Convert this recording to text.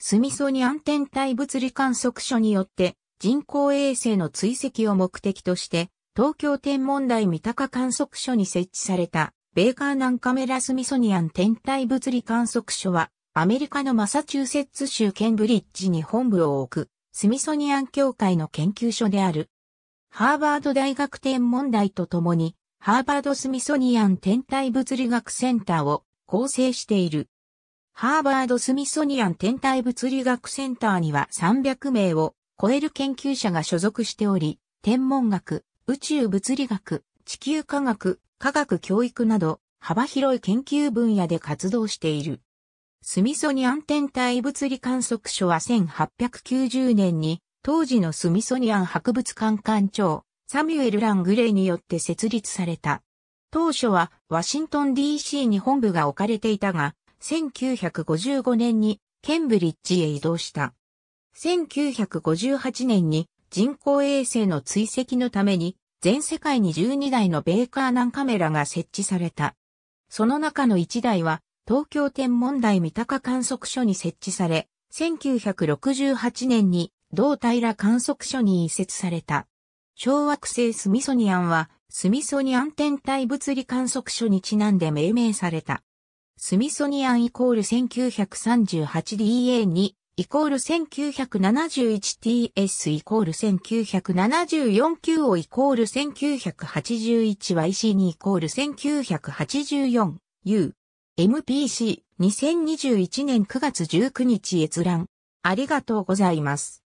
スミソニアン天体物理観測所によって人工衛星の追跡を目的として東京天文台三鷹観測所に設置されたベーカーナンカメラスミソニアン天体物理観測所はアメリカのマサチューセッツ州ケンブリッジに本部を置くスミソニアン協会の研究所である。ハーバード大学天文台とともにハーバードスミソニアン天体物理学センターを構成している。ハーバード・スミソニアン天体物理学センターには300名を超える研究者が所属しており、天文学、宇宙物理学、地球科学、科学教育など幅広い研究分野で活動している。スミソニアン天体物理観測所は1890年に当時のスミソニアン博物館館長サミュエル・ラングレイによって設立された。当初はワシントン DC に本部が置かれていたが、1955年にケンブリッジへ移動した。1958年に人工衛星の追跡のために全世界に12台のベーカーナンカメラが設置された。その中の1台は東京天文台三鷹観測所に設置され、1968年に同平観測所に移設された。小惑星スミソニアンはスミソニアン天体物理観測所にちなんで命名された。スミソニアンイコール 1938DA2 イコール 1971TS イコール 1974Q をイコール 1981YC2 イコール 1984U MPC2021 年9月19日閲覧ありがとうございます。